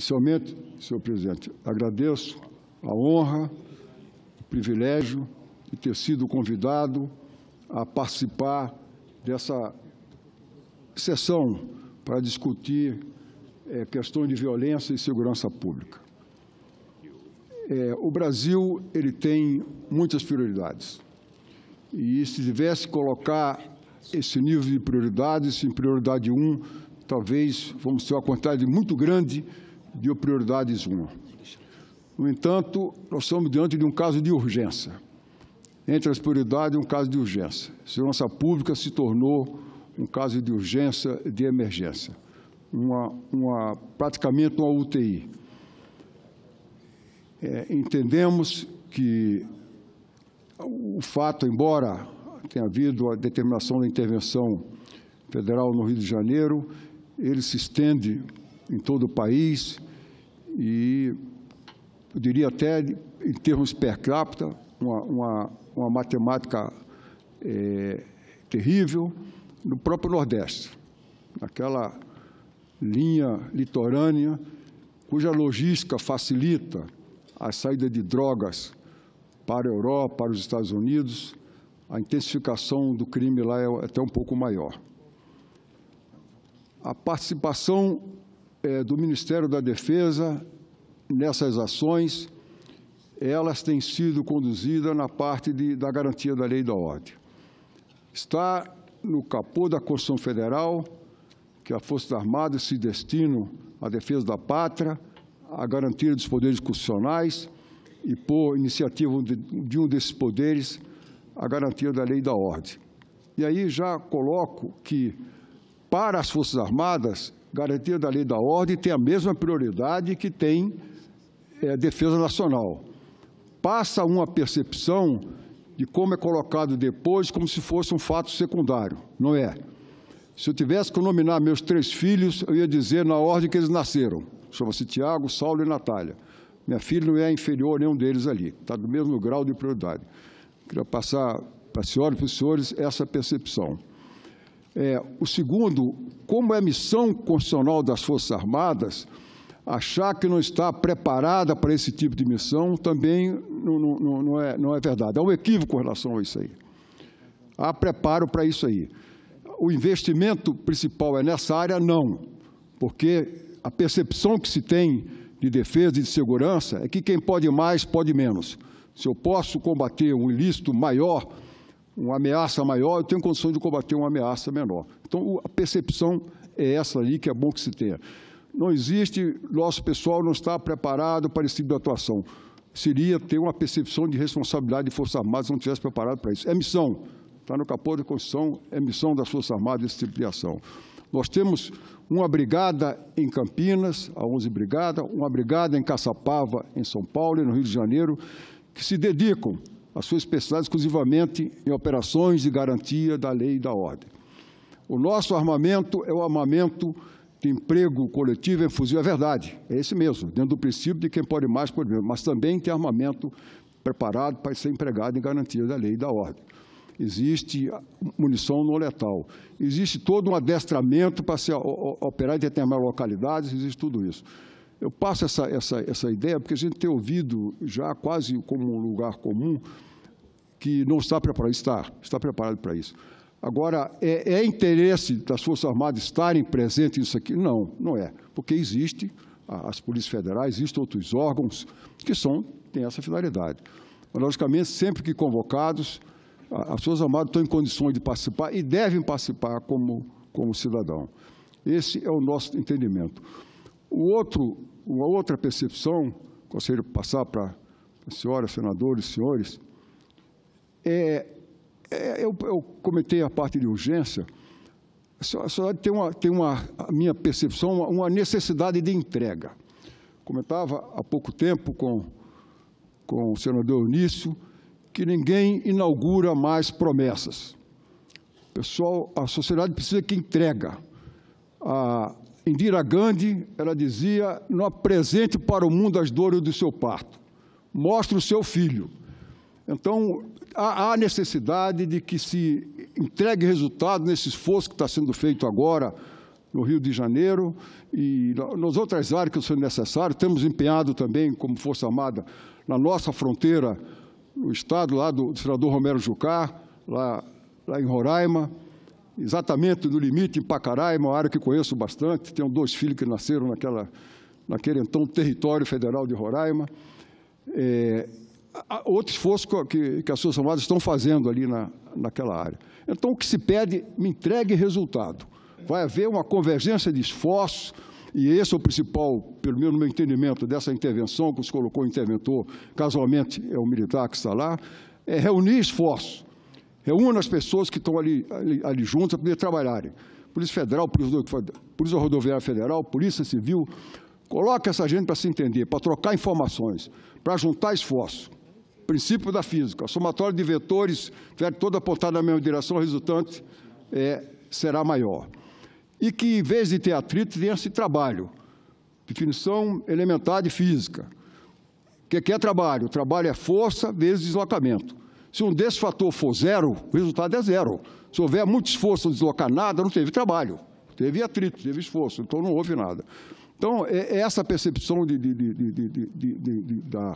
Inicialmente, senhor presidente, agradeço a honra, o privilégio de ter sido convidado a participar dessa sessão para discutir é, questões de violência e segurança pública. É, o Brasil ele tem muitas prioridades. E se tivesse que colocar esse nível de prioridades, em prioridade 1, um, talvez vamos ter uma quantidade muito grande de prioridades uma. No entanto, nós estamos diante de um caso de urgência. Entre as prioridades, um caso de urgência. segurança pública se tornou um caso de urgência, de emergência. Uma, uma, praticamente uma UTI. É, entendemos que o fato, embora tenha havido a determinação da intervenção federal no Rio de Janeiro, ele se estende em todo o país, e eu diria até em termos per capita, uma, uma, uma matemática é, terrível no próprio Nordeste, naquela linha litorânea cuja logística facilita a saída de drogas para a Europa, para os Estados Unidos, a intensificação do crime lá é, é até um pouco maior. A participação é, do Ministério da Defesa nessas ações, elas têm sido conduzidas na parte de, da garantia da lei e da ordem. Está no capô da Constituição Federal que a Força Armada se destina à defesa da pátria, à garantia dos poderes constitucionais e, por iniciativa de, de um desses poderes, a garantia da lei e da ordem. E aí já coloco que, para as Forças Armadas, garantia da lei da ordem tem a mesma prioridade que tem é, defesa nacional. Passa uma percepção de como é colocado depois, como se fosse um fato secundário. Não é. Se eu tivesse que nominar meus três filhos, eu ia dizer na ordem que eles nasceram. Chama-se Tiago, Saulo e Natália. Minha filha não é inferior a nenhum deles ali. Está do mesmo grau de prioridade. Queria passar para a senhora e para os senhores essa percepção. É, o segundo, como é missão constitucional das Forças Armadas, achar que não está preparada para esse tipo de missão também não, não, não, é, não é verdade. É um equívoco em relação a isso aí. Há preparo para isso aí. O investimento principal é nessa área? Não, porque a percepção que se tem de defesa e de segurança é que quem pode mais, pode menos. Se eu posso combater um ilícito maior uma ameaça maior, eu tenho condição de combater uma ameaça menor. Então, a percepção é essa ali que é bom que se tenha. Não existe, nosso pessoal não está preparado para esse tipo de atuação. Seria ter uma percepção de responsabilidade de Forças Armadas se não estivesse preparado para isso. É missão, está no capô da Constituição, é missão das Forças Armadas esse tipo de ação. Nós temos uma brigada em Campinas, a 11 Brigada, uma brigada em Caçapava, em São Paulo e no Rio de Janeiro, que se dedicam a sua especialidade exclusivamente em operações de garantia da lei e da ordem. O nosso armamento é o armamento de emprego coletivo em fuzil, é verdade, é esse mesmo, dentro do princípio de quem pode mais, pode menos, mas também tem armamento preparado para ser empregado em garantia da lei e da ordem. Existe munição não letal, existe todo um adestramento para se operar em determinadas localidades, existe tudo isso. Eu passo essa, essa, essa ideia porque a gente tem ouvido já quase como um lugar comum que não está preparado, está, está preparado para isso. Agora, é, é interesse das Forças Armadas estarem presentes nisso aqui? Não, não é, porque existe as polícias federais, existem outros órgãos que são, têm essa finalidade. Mas, logicamente, sempre que convocados, as Forças Armadas estão em condições de participar e devem participar como, como cidadão. Esse é o nosso entendimento. O outro uma outra percepção, conselho passar para a senhora, senadores, senhores, é, é eu, eu, comentei a parte de urgência, a sociedade tem uma, tem uma a minha percepção, uma, uma necessidade de entrega. Comentava há pouco tempo com, com o senador Eunício que ninguém inaugura mais promessas. Pessoal, a sociedade precisa que entrega. A, Indira Gandhi, ela dizia: não apresente para o mundo as dores do seu parto, mostre o seu filho. Então, há, necessidade de que se entregue resultado nesse esforço que está sendo feito agora no Rio de Janeiro e nas outras áreas que são necessárias. Temos empenhado também, como Força Armada, na nossa fronteira, no estado lá do senador Romero Jucá, lá, lá em Roraima exatamente no limite, em Pacaraima, uma área que conheço bastante, tenho dois filhos que nasceram naquela, naquele então território federal de Roraima. É, outro esforço que, que as Forças Armadas estão fazendo ali na, naquela área. Então, o que se pede, me entregue resultado. Vai haver uma convergência de esforços, e esse é o principal, pelo menos no meu entendimento, dessa intervenção que os colocou o interventor, casualmente é o militar que está lá, é reunir esforços Reúna é as pessoas que estão ali, ali, ali juntas para poder trabalharem. Polícia Federal, Polícia Rodoviária Federal, Polícia Civil. Coloca essa gente para se entender, para trocar informações, para juntar esforço. Princípio da física. somatório de vetores tiver toda apontada na mesma direção, o resultante é, será maior. E que, em vez de ter atrito, tenha esse trabalho. Definição elementar de física. O que é trabalho? Trabalho é força vezes deslocamento. Se um desse fator for zero, o resultado é zero. Se houver muito esforço, não deslocar nada, não teve trabalho, teve atrito, teve esforço, então não houve nada. Então, é, é essa percepção de, de, de, da,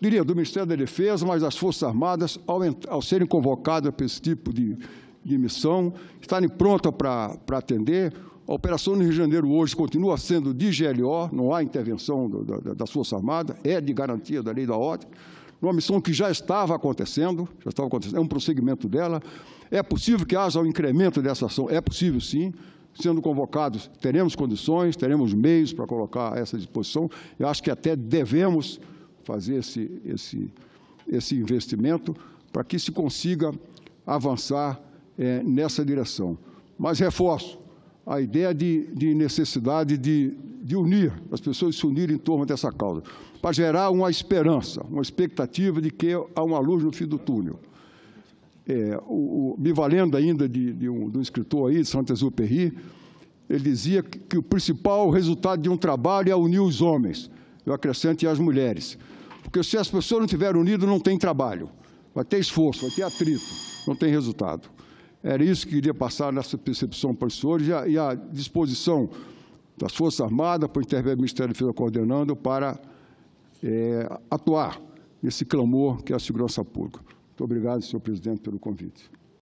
diria, do Ministério da Defesa, mas das Forças Armadas, ao, ao serem convocadas para esse tipo de, missão, estarem prontas para, para atender. A operação no Rio de Janeiro hoje continua sendo de GLO, não há intervenção da, das Forças Armadas, é de garantia da lei da ordem numa missão que já estava acontecendo, já estava acontecendo, é um prosseguimento dela. É possível que haja um incremento dessa ação? É possível, sim. Sendo convocados, teremos condições, teremos meios para colocar essa disposição. Eu acho que até devemos fazer esse, esse, esse investimento para que se consiga avançar é, nessa direção. Mas reforço a ideia de, de necessidade de, de unir, as pessoas se unirem em torno dessa causa, para gerar uma esperança, uma expectativa de que há uma luz no fim do túnel. É, o, o, me valendo ainda de, de, um, de um escritor aí, Saint-Exupéry, ele dizia que, que o principal resultado de um trabalho é unir os homens, eu acrescento, e as mulheres. Porque se as pessoas não estiverem unidas, não tem trabalho, vai ter esforço, vai ter atrito, não tem resultado. Era isso que queria passar nessa percepção para os senhores e a, e a disposição das Forças Armadas, por intermédio do Ministério da Defesa coordenando, para é, atuar nesse clamor que é a segurança pública. Muito obrigado, senhor presidente, pelo convite.